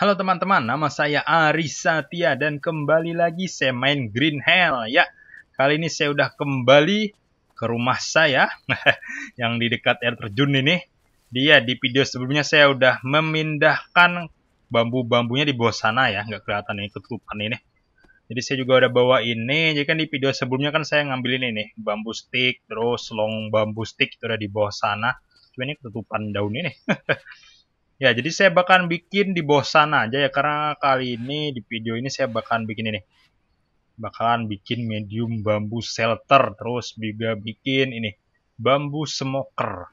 Halo teman-teman, nama saya Ari Satya dan kembali lagi saya main Green Hell ya. Kali ini saya udah kembali ke rumah saya yang di dekat air terjun ini. Dia di video sebelumnya saya udah memindahkan bambu-bambunya di bawah sana ya, nggak kelihatan ini ketutupan ini. Jadi saya juga udah bawa ini, jadi kan di video sebelumnya kan saya ngambilin ini, bambu stick, terus long bambu stick itu udah di bawah sana. Cuma ini ketutupan daun ini. Ya, jadi saya bahkan bikin di bawah sana aja ya, karena kali ini di video ini saya bahkan bikin ini. Bakalan bikin medium bambu shelter, terus juga bikin ini, bambu smoker.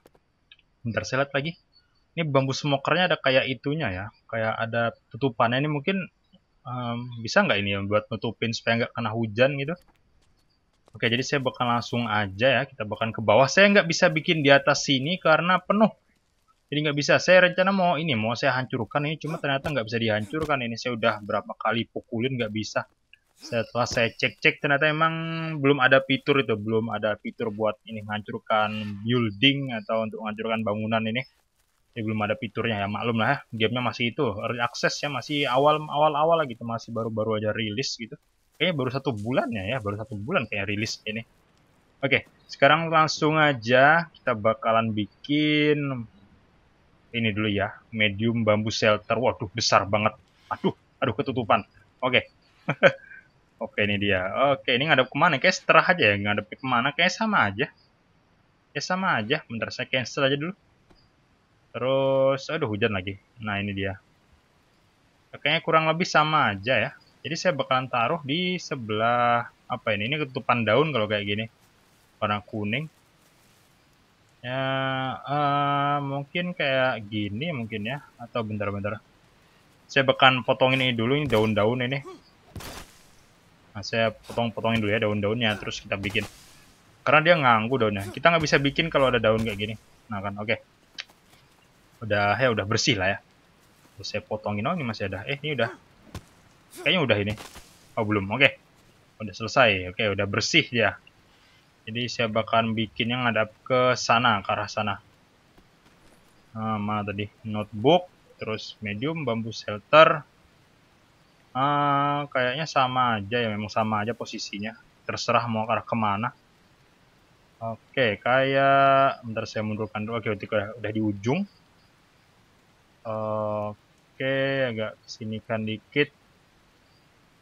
Bentar, saya lihat lagi. Ini bambu smokernya ada kayak itunya ya, kayak ada tutupannya ini mungkin um, bisa nggak ini ya, buat nutupin supaya nggak kena hujan gitu. Oke, jadi saya bakal langsung aja ya, kita bakal ke bawah. Saya nggak bisa bikin di atas sini karena penuh jadi nggak bisa saya rencana mau ini mau saya hancurkan ini cuma ternyata nggak bisa dihancurkan ini saya udah berapa kali pukulin nggak bisa setelah saya cek-cek ternyata emang belum ada fitur itu belum ada fitur buat ini menghancurkan building atau untuk menghancurkan bangunan ini ya belum ada fiturnya ya maklum lah ya. gamenya masih itu early access ya masih awal awal awal lagi gitu masih baru-baru aja rilis gitu kayaknya baru satu bulan ya ya baru satu bulan kayak rilis ini oke sekarang langsung aja kita bakalan bikin ini dulu ya. Medium bambu shelter. Waduh, besar banget. Aduh, aduh ketutupan. Oke. Okay. Oke, ini dia. Oke, ini ngadep kemana? Kayak setelah aja ya. Ngadep kemana? Kayak sama aja. Kayak sama aja. Bentar, saya cancel aja dulu. Terus, aduh hujan lagi. Nah, ini dia. Kayaknya kurang lebih sama aja ya. Jadi saya bakalan taruh di sebelah apa ini? Ini ketutupan daun kalau kayak gini. Warna kuning ya uh, mungkin kayak gini mungkin ya atau bentar-bentar saya bekan potongin ini dulu ini daun-daun ini nah, saya potong-potongin dulu ya daun-daunnya terus kita bikin karena dia nganggu daunnya kita nggak bisa bikin kalau ada daun kayak gini nah kan oke okay. udah ya udah bersih lah ya terus saya potongin oh ini masih ada eh ini udah kayaknya udah ini oh belum oke okay. udah selesai oke okay, udah bersih ya jadi saya bakalan bikin yang ada ke sana ke arah sana nah, mana tadi notebook terus medium bambu shelter ah, kayaknya sama aja ya memang sama aja posisinya terserah mau ke arah kemana oke kayak bentar saya mundurkan dulu oke udah, udah di ujung oke agak kesini kan dikit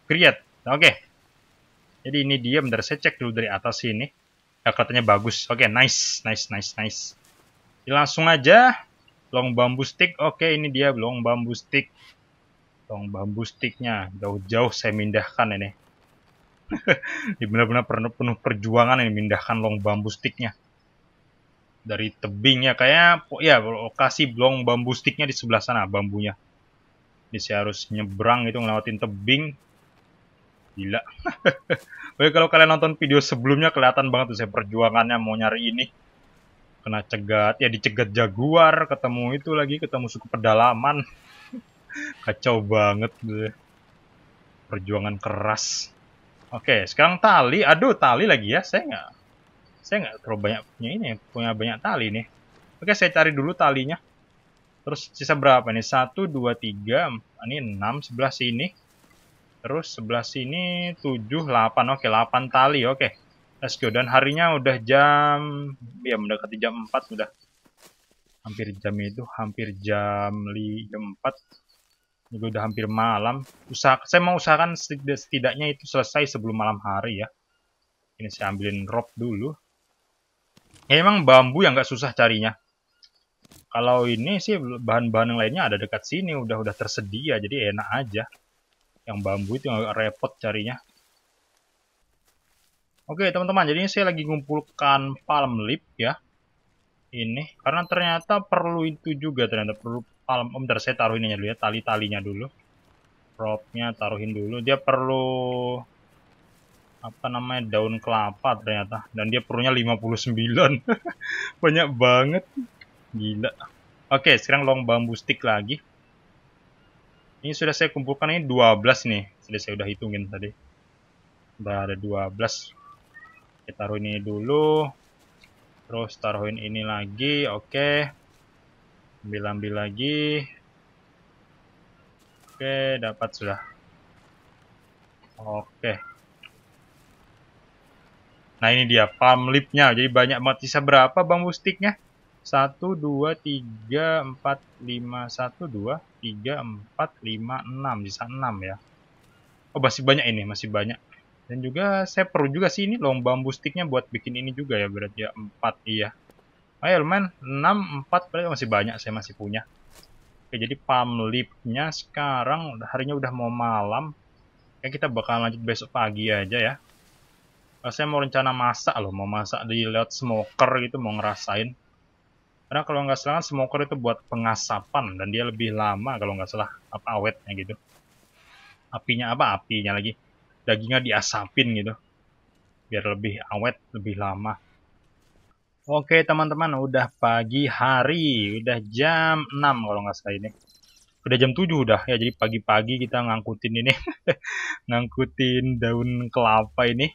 create oke jadi ini dia bentar saya cek dulu dari atas sini ya katanya bagus oke okay, nice nice nice nice langsung aja long bambu stick oke okay, ini dia long bambu stick long bambu sticknya jauh-jauh saya mindahkan ini ini benar-benar penuh perjuangan ini mindahkan long bambu sticknya dari tebingnya kayak ya lokasi long bambu sticknya di sebelah sana bambunya ini saya harus nyebrang itu ngelawatin tebing Gila. Oke, kalau kalian nonton video sebelumnya kelihatan banget tuh saya perjuangannya mau nyari ini. Kena cegat, ya dicegat jaguar, ketemu itu lagi, ketemu suku pedalaman. Kacau banget deh. Perjuangan keras. Oke, sekarang tali. Aduh, tali lagi ya. Saya nggak saya nggak terlalu banyak punya ini, punya banyak tali nih. Oke, saya cari dulu talinya. Terus sisa berapa nih? 1, 2, 3, ini 6, sebelah sini. Terus sebelah sini 7, 8. Oke, 8 tali. Oke. Let's go. Dan harinya udah jam... Ya, mendekati jam 4 udah. Hampir jam itu. Hampir jam, li, jam 4. Juga udah hampir malam. Usaha, saya mau usahakan setidaknya itu selesai sebelum malam hari ya. Ini saya ambilin rope dulu. Ya, emang bambu yang gak susah carinya. Kalau ini sih bahan-bahan yang lainnya ada dekat sini. Udah-udah tersedia. Jadi enak aja yang bambu itu yang repot carinya oke teman-teman jadi ini saya lagi ngumpulkan palm leaf ya ini karena ternyata perlu itu juga ternyata perlu palm om oh, bentar, saya taruh ini dulu ya tali-talinya dulu propnya taruhin dulu dia perlu apa namanya daun kelapa ternyata dan dia perlunya 59 banyak banget gila oke sekarang long bambu stick lagi ini sudah saya kumpulkan ini 12 nih. Sudah saya udah hitungin tadi. Udah ada 12. Kita taruh ini dulu. Terus taruhin ini lagi. Oke. Okay. Ambil-ambil lagi. Oke, okay, dapat sudah. Oke. Okay. Nah ini dia Palm lipnya. Jadi banyak banget. Sisa berapa bambu stick-nya? 1, 2, 3, 4, 5, 1, 2, 3, 4, 5, 6, bisa 6 ya. Oh, masih banyak ini, masih banyak. Dan juga saya perlu juga sih ini long bambu sticknya buat bikin ini juga ya, berarti ya 4, iya. Ayo, ya, lumayan 6, 4, berarti masih banyak, saya masih punya. Oke, jadi palm leaf-nya sekarang harinya udah mau malam. Kayak kita bakal lanjut besok pagi aja ya. Eh, saya mau rencana masak loh, mau masak di lewat smoker gitu, mau ngerasain karena kalau nggak salah kan smoker itu buat pengasapan dan dia lebih lama kalau nggak salah apa awetnya gitu apinya apa apinya lagi dagingnya diasapin gitu biar lebih awet lebih lama oke teman-teman udah pagi hari udah jam 6 kalau nggak salah ini udah jam 7 udah ya jadi pagi-pagi kita ngangkutin ini ngangkutin daun kelapa ini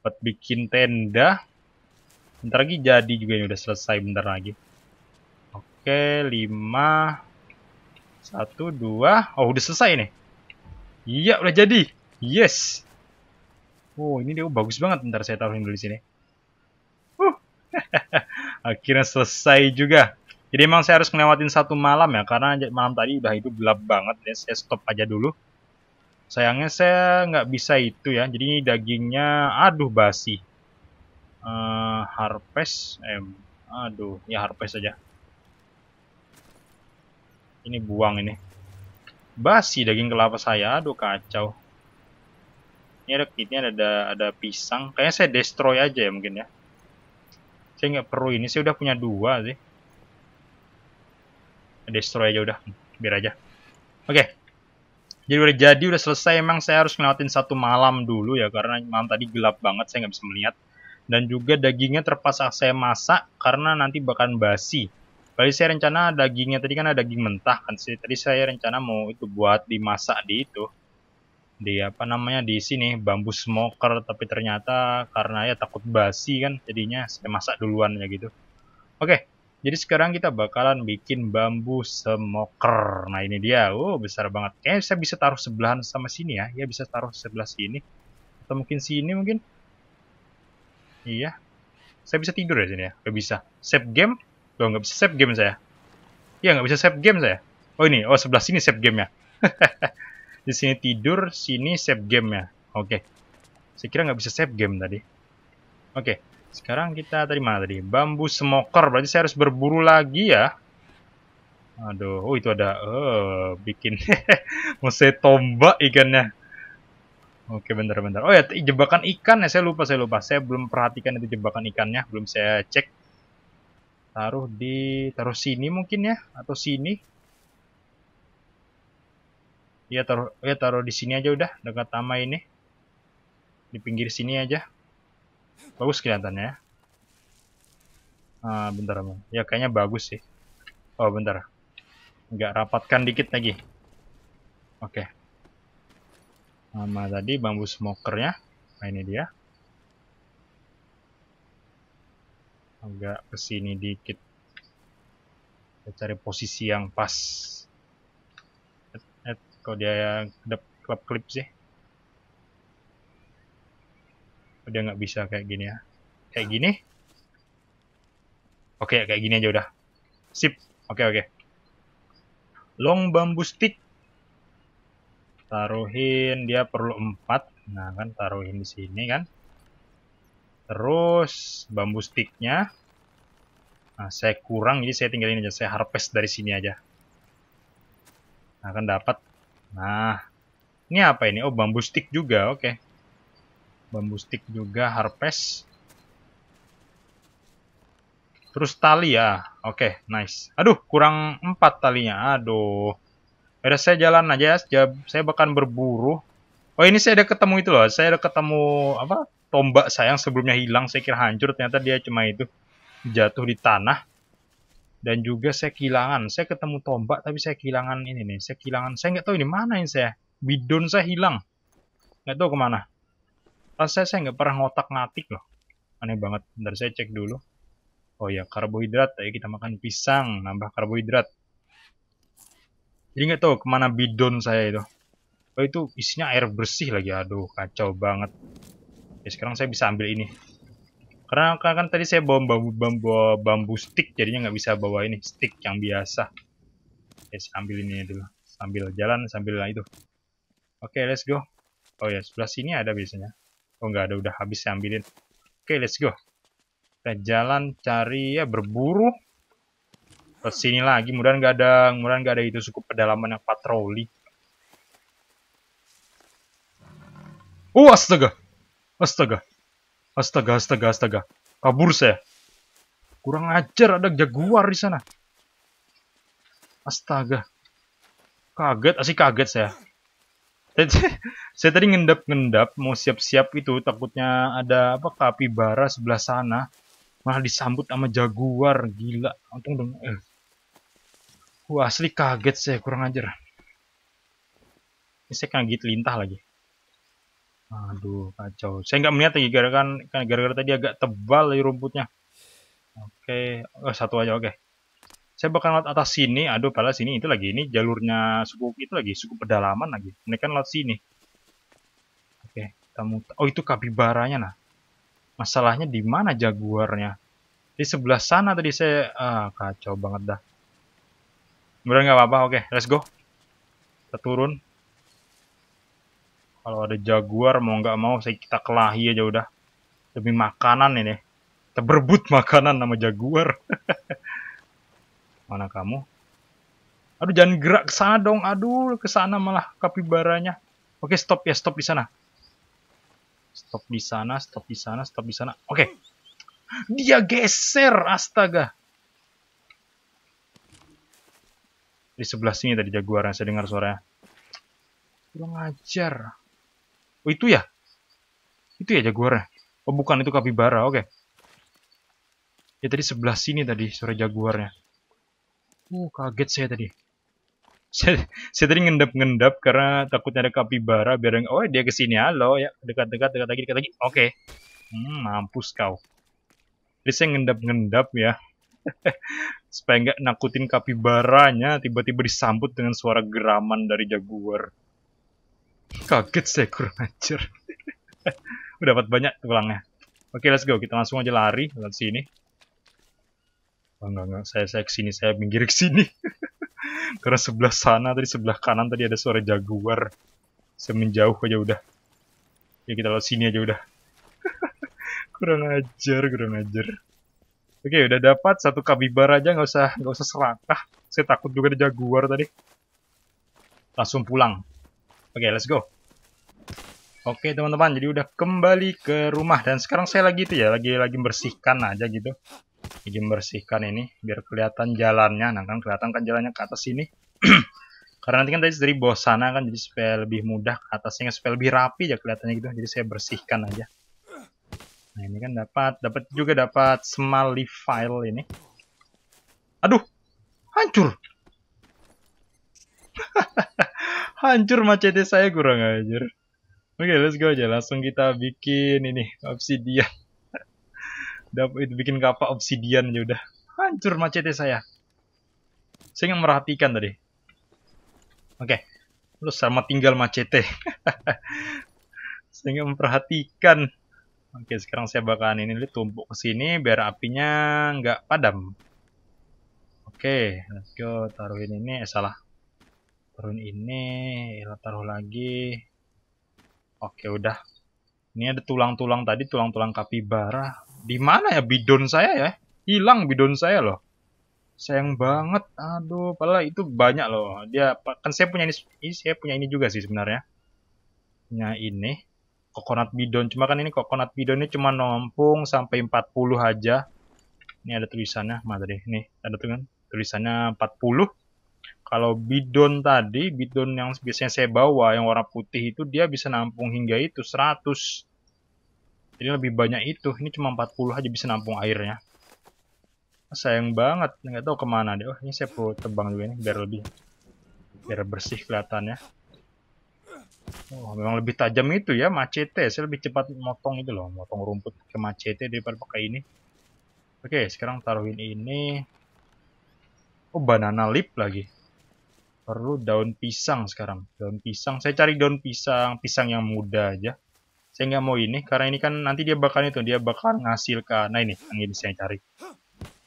buat bikin tenda Bentar lagi jadi juga ini udah selesai bentar lagi. Oke, 5 1 2. Oh, udah selesai nih. Iya, udah jadi. Yes. Oh, ini dia oh, bagus banget. Bentar saya taruhin dulu di sini. Uh. Akhirnya selesai juga. Jadi emang saya harus ngelewatin satu malam ya karena malam tadi udah itu gelap banget ya. Saya stop aja dulu. Sayangnya saya nggak bisa itu ya. Jadi dagingnya aduh basi uh, harvest eh aduh ya Harpes saja ini buang ini basi daging kelapa saya aduh kacau ini ada kitnya ada ada pisang kayaknya saya destroy aja ya mungkin ya saya nggak perlu ini saya udah punya dua sih destroy aja udah biar aja oke okay. jadi udah jadi udah selesai emang saya harus ngeliatin satu malam dulu ya karena malam tadi gelap banget saya nggak bisa melihat dan juga dagingnya terpaksa saya masak karena nanti bakalan basi. Tadi saya rencana dagingnya tadi kan ada daging mentah kan sih. Tadi saya rencana mau itu buat dimasak di itu di apa namanya di sini bambu smoker tapi ternyata karena ya takut basi kan jadinya saya masak duluan ya gitu. Oke, jadi sekarang kita bakalan bikin bambu smoker. Nah ini dia, oh besar banget. Kayaknya saya bisa taruh sebelahan sama sini ya, ya bisa taruh sebelah sini atau mungkin sini mungkin. Iya. Saya bisa tidur ya sini ya? Gak bisa. Save game? Loh, gak bisa save game saya. Iya, gak bisa save game saya. Oh ini, oh sebelah sini save game ya. Di sini tidur, sini save game ya. Oke. Okay. Saya kira gak bisa save game tadi. Oke. Okay. Sekarang kita tadi mana tadi? Bambu smoker. Berarti saya harus berburu lagi ya. Aduh, oh itu ada eh oh, bikin Mau saya tombak ikannya. Oke bentar-bentar. Oh ya jebakan ikan ya saya lupa saya lupa. Saya belum perhatikan itu jebakan ikannya, belum saya cek. Taruh di taruh sini mungkin ya atau sini. Iya taruh ya taruh di sini aja udah dekat tama ini. Di pinggir sini aja. Bagus kelihatannya ya. Ah, bentar bang. Ya kayaknya bagus sih. Oh bentar. Nggak rapatkan dikit lagi. Oke. Okay sama tadi bambu smokernya nah ini dia agak kesini dikit kita cari posisi yang pas et, eh, eh, kalau dia kedep klub klip sih udah nggak bisa kayak gini ya kayak gini oke kayak gini aja udah sip oke oke long bambu stick taruhin dia perlu 4 nah kan taruhin di sini kan terus bambu sticknya nah saya kurang jadi saya tinggalin aja saya harvest dari sini aja nah kan dapat nah ini apa ini oh bambu stick juga oke okay. bambu stick juga harvest terus tali ya oke okay, nice aduh kurang 4 talinya aduh Udah saya jalan aja, ya. saya bahkan berburu. Oh ini saya ada ketemu itu loh, saya ada ketemu apa tombak sayang sebelumnya hilang, saya kira hancur, ternyata dia cuma itu jatuh di tanah. Dan juga saya kehilangan, saya ketemu tombak tapi saya kehilangan ini nih, saya kehilangan, saya nggak tahu ini mana ini saya, bidon saya hilang, nggak tahu kemana. Pas saya saya nggak pernah ngotak ngatik loh, aneh banget. Ntar saya cek dulu. Oh ya karbohidrat, ayo kita makan pisang, nambah karbohidrat. Jadi nggak tahu kemana bidon saya itu. Oh itu isinya air bersih lagi. Aduh kacau banget. Ya sekarang saya bisa ambil ini. Karena kan, kan tadi saya bawa bambu, bambu, bambu stick jadinya nggak bisa bawa ini stick yang biasa. Ya saya ambil ini dulu. Sambil jalan sambil itu. Oke let's go. Oh ya sebelah sini ada biasanya. Oh nggak ada udah habis saya ambilin. Oke let's go. Kita jalan cari ya berburu ke sini lagi mudah nggak ada mudah nggak ada itu suku pedalaman yang patroli Oh astaga astaga astaga astaga astaga kabur saya kurang ajar ada jaguar di sana astaga kaget asik kaget saya saya tadi ngendap-ngendap mau siap-siap itu takutnya ada apa kapibara sebelah sana malah disambut sama jaguar gila untung dong eh. Wah asli kaget saya kurang ajar. Ini saya kena gigit lintah lagi. Aduh kacau. Saya nggak melihat lagi gara-gara kan, kan gara-gara tadi agak tebal ya rumputnya. Oke, oh, satu aja oke. Saya bakal lewat atas sini. Aduh, pala sini itu lagi ini jalurnya suku itu lagi suku pedalaman lagi. Ini kan lewat sini. Oke, kita Oh itu kapibaranya nah. Masalahnya di mana jaguarnya? Di sebelah sana tadi saya ah, kacau banget dah. Beneran nggak apa-apa. Oke, let's go. Kita turun. Kalau ada jaguar mau nggak mau saya kita kelahi aja udah. Demi makanan ini. Kita berebut makanan sama jaguar. Mana kamu? Aduh jangan gerak ke sana dong. Aduh, ke sana malah kapibaranya. Oke, stop ya, stop di sana. Stop di sana, stop di sana, stop di sana. Oke. Dia geser, astaga. di sebelah sini tadi jaguar yang saya dengar suaranya. Kurang ngajar. Oh itu ya? Itu ya jaguarnya? Oh bukan itu kapibara, oke. Okay. Ya tadi sebelah sini tadi suara jaguarnya. Oh kaget saya tadi. Saya, saya tadi ngendap-ngendap karena takutnya ada kapibara biar oh dia kesini halo ya dekat-dekat dekat lagi dekat lagi oke okay. hmm, mampus kau jadi saya ngendap-ngendap ya supaya nggak nakutin kapibaranya tiba-tiba disambut dengan suara geraman dari jaguar kaget saya kurang ajar udah dapat banyak tulangnya oke okay, let's go kita langsung aja lari ke sini oh, enggak enggak saya saya kesini saya minggir ke sini karena sebelah sana tadi sebelah kanan tadi ada suara jaguar saya menjauh aja udah ya kita lewat sini aja udah kurang ajar kurang ajar Oke, udah dapat satu kabibar aja nggak usah nggak usah serakah. Saya takut juga ada jaguar tadi. Langsung pulang. Oke, let's go. Oke, teman-teman, jadi udah kembali ke rumah dan sekarang saya lagi itu ya, lagi lagi bersihkan aja gitu. Lagi membersihkan ini biar kelihatan jalannya. Nah, kan kelihatan kan jalannya ke atas sini. Karena nanti kan tadi dari bawah sana kan jadi supaya lebih mudah ke atasnya supaya lebih rapi ya kelihatannya gitu. Jadi saya bersihkan aja. Nah ini kan dapat, dapat juga dapat smally file ini. Aduh, hancur. hancur macete saya kurang ajar. Oke, okay, let's go aja. Langsung kita bikin ini obsidian. Dapat itu bikin kapal obsidian aja udah. Hancur macete saya. Saya nggak merhatikan tadi. Oke. Okay. Lu sama tinggal macete. saya nggak memperhatikan. Oke, sekarang saya bakalan ini tumpuk ke sini biar apinya nggak padam. Oke, let's go. Taruhin ini, eh salah. Taruhin ini, taruh lagi. Oke, udah. Ini ada tulang-tulang tadi, tulang-tulang kapibara. Di mana ya bidon saya ya? Hilang bidon saya loh. Sayang banget. Aduh, padahal itu banyak loh. Dia kan saya punya ini, saya punya ini juga sih sebenarnya. Punya ini coconut bidon. Cuma kan ini coconut bidon ini cuma nampung sampai 40 aja. Ini ada tulisannya, mana tadi? Ini ada tuh kan tulisannya 40. Kalau bidon tadi, bidon yang biasanya saya bawa yang warna putih itu dia bisa nampung hingga itu 100. Jadi lebih banyak itu. Ini cuma 40 aja bisa nampung airnya. Sayang banget, nggak tahu kemana deh. Oh, ini saya perlu tebang juga ini biar lebih biar bersih kelihatannya. Oh, memang lebih tajam itu ya macete. Saya lebih cepat motong itu loh, motong rumput ke macete daripada pakai ini. Oke, sekarang taruhin ini. Oh, banana leaf lagi. Perlu daun pisang sekarang. Daun pisang. Saya cari daun pisang, pisang yang muda aja. Saya nggak mau ini karena ini kan nanti dia bakal itu, dia bakal ngasilkan. Nah ini yang ini saya cari.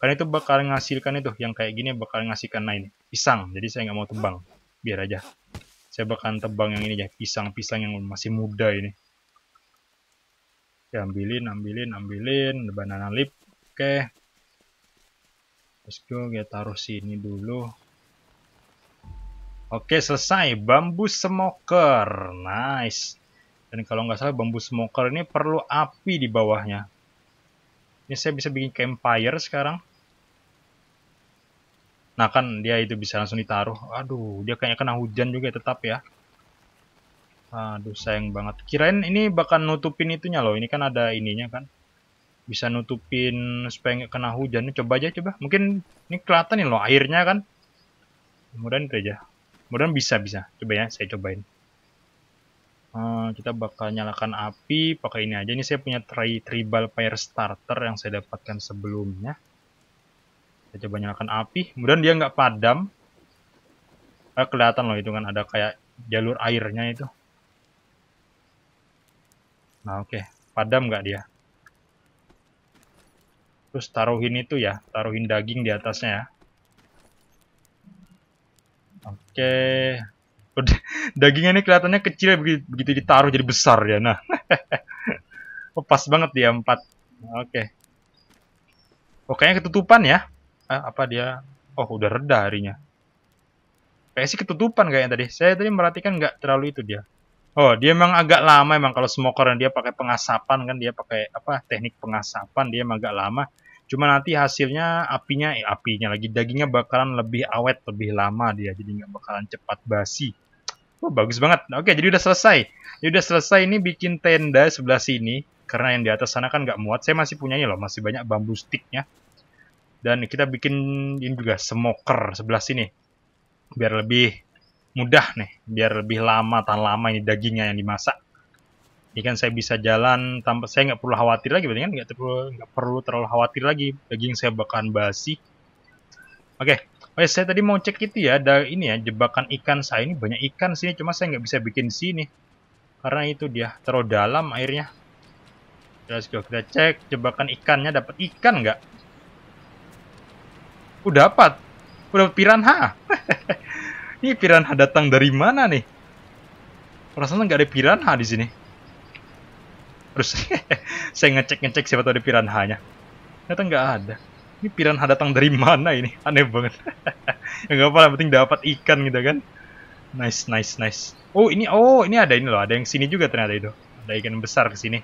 Karena itu bakal ngasilkan itu, yang kayak gini bakal ngasilkan. Nah ini pisang. Jadi saya nggak mau tebang. Biar aja. Saya bakalan tebang yang ini ya, pisang-pisang yang masih muda ini. ya ambilin, ambilin, ambilin, banana leaf. Oke. Let's go, kita taruh sini dulu. Oke, selesai. Bambu smoker. Nice. Dan kalau nggak salah, bambu smoker ini perlu api di bawahnya. Ini saya bisa bikin campfire sekarang. Nah kan dia itu bisa langsung ditaruh. Aduh, dia kayaknya kena hujan juga ya, tetap ya. Aduh, sayang banget. Kirain ini bahkan nutupin itunya loh. Ini kan ada ininya kan. Bisa nutupin supaya nggak kena hujan. Ini coba aja coba. Mungkin ini kelihatan nih ya loh airnya kan. Kemudian itu aja. Kemudian bisa-bisa. Coba ya, saya cobain. Uh, kita bakal nyalakan api pakai ini aja. Ini saya punya tri tribal fire starter yang saya dapatkan sebelumnya. Saya coba nyalakan api. Kemudian dia nggak padam. Eh, kelihatan loh itu kan ada kayak jalur airnya itu. Nah oke, okay. padam nggak dia? Terus taruhin itu ya, taruhin daging di atasnya ya. Oke, okay. dagingnya ini kelihatannya kecil begitu ditaruh jadi besar ya. Nah, oh, pas banget dia empat. Oke, okay. oh ketutupan ya. Eh, apa dia oh udah reda harinya PSI ketutupan kayaknya tadi saya tadi merhatikan nggak terlalu itu dia oh dia emang agak lama emang kalau smoker dia pakai pengasapan kan dia pakai apa teknik pengasapan dia emang agak lama cuma nanti hasilnya apinya eh, apinya lagi dagingnya bakalan lebih awet lebih lama dia jadi nggak bakalan cepat basi oh, bagus banget. Oke, jadi udah selesai. Jadi udah selesai ini bikin tenda sebelah sini. Karena yang di atas sana kan nggak muat. Saya masih punya ini loh, masih banyak bambu sticknya dan kita bikin ini juga smoker sebelah sini biar lebih mudah nih biar lebih lama tahan lama ini dagingnya yang dimasak ini kan saya bisa jalan tanpa saya nggak perlu khawatir lagi berarti kan nggak perlu nggak perlu terlalu khawatir lagi daging saya bakalan basi oke okay. Oh ya, oke saya tadi mau cek itu ya, ada ini ya, jebakan ikan saya ini banyak ikan sini, cuma saya nggak bisa bikin sini. Karena itu dia, terlalu dalam airnya. terus kita cek jebakan ikannya, dapat ikan nggak? Aku dapat. Aku dapat piranha. Ini piranha datang dari mana nih? Perasaan nggak ada piranha di sini. Terus saya ngecek-ngecek siapa tahu ada piranhanya. Ternyata nggak ada. Ini piranha datang dari mana ini? Aneh banget. ya nggak apa-apa, penting dapat ikan gitu kan. Nice, nice, nice. Oh ini, oh ini ada ini loh. Ada yang sini juga ternyata itu. Ada ikan besar ke sini.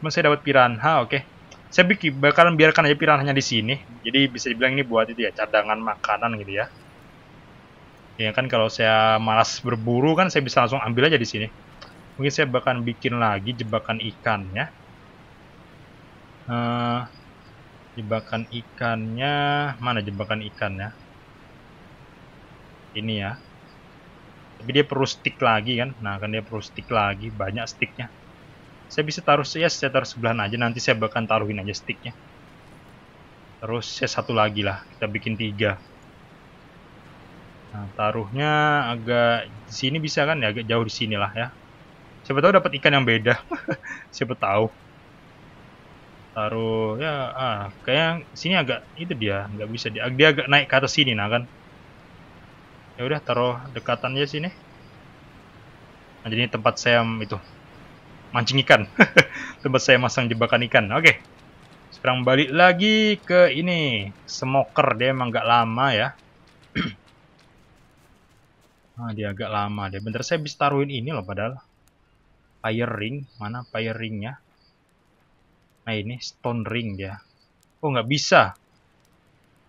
Cuma saya dapat piranha, oke. Okay saya bikin bakalan biarkan aja piranhanya di sini. Jadi bisa dibilang ini buat itu ya cadangan makanan gitu ya. Ya kan kalau saya malas berburu kan saya bisa langsung ambil aja di sini. Mungkin saya bakalan bikin lagi jebakan ikannya. Uh, eh, jebakan ikannya mana jebakan ikannya? Ini ya. Tapi dia perlu stick lagi kan. Nah, kan dia perlu stick lagi, banyak sticknya saya bisa taruh ya saya taruh sebelah aja nanti saya bahkan taruhin aja sticknya terus saya satu lagi lah kita bikin tiga nah taruhnya agak di sini bisa kan ya agak jauh di sini lah ya siapa tahu dapat ikan yang beda siapa tahu taruh ya ah kayak sini agak itu dia nggak bisa dia dia agak naik ke atas sini nah kan ya udah taruh dekatannya sini nah jadi tempat saya itu mancing ikan. Tempat saya masang jebakan ikan. Oke. Okay. Sekarang balik lagi ke ini. Smoker. Dia emang gak lama ya. nah, dia agak lama deh. Bentar saya bisa taruhin ini loh padahal. Fire ring. Mana fire ringnya? Nah ini stone ring dia. Oh nggak bisa.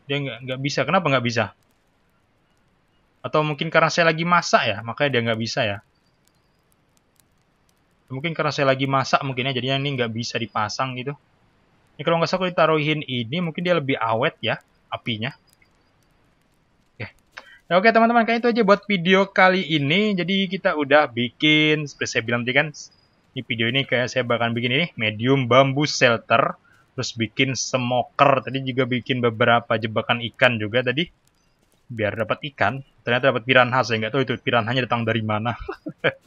Dia nggak nggak bisa. Kenapa nggak bisa? Atau mungkin karena saya lagi masak ya, makanya dia nggak bisa ya mungkin karena saya lagi masak mungkin ya jadinya ini nggak bisa dipasang gitu ini ya, kalau nggak salah kalau ditaruhin ini mungkin dia lebih awet ya apinya oke ya, oke teman-teman kayak itu aja buat video kali ini jadi kita udah bikin seperti saya bilang tadi kan di video ini kayak saya bakal bikin ini medium bambu shelter terus bikin smoker tadi juga bikin beberapa jebakan ikan juga tadi biar dapat ikan ternyata dapat piranha saya nggak tahu itu piranhanya datang dari mana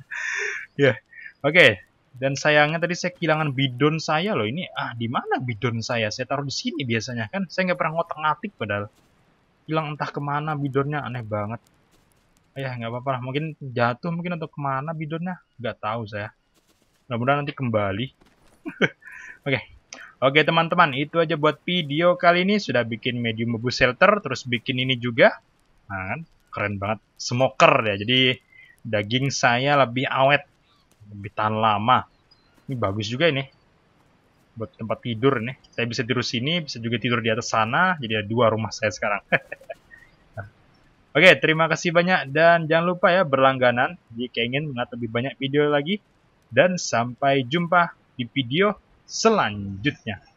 ya yeah. Oke, dan sayangnya tadi saya kehilangan bidon saya loh. Ini ah di mana bidon saya? Saya taruh di sini biasanya kan. Saya nggak pernah ngotak-ngatik padahal. Hilang entah kemana bidonnya aneh banget. Ayah ya, nggak apa-apa lah. Mungkin jatuh mungkin atau kemana bidonnya? Nggak tahu saya. Mudah-mudahan nanti kembali. Oke. Oke teman-teman, itu aja buat video kali ini. Sudah bikin medium bubu shelter, terus bikin ini juga. Nah, kan? keren banget. Smoker ya, jadi daging saya lebih awet tahan lama. Ini bagus juga ini. Buat tempat tidur nih. Saya bisa tidur sini, bisa juga tidur di atas sana. Jadi ada dua rumah saya sekarang. Oke, terima kasih banyak dan jangan lupa ya berlangganan jika ingin melihat lebih banyak video lagi. Dan sampai jumpa di video selanjutnya.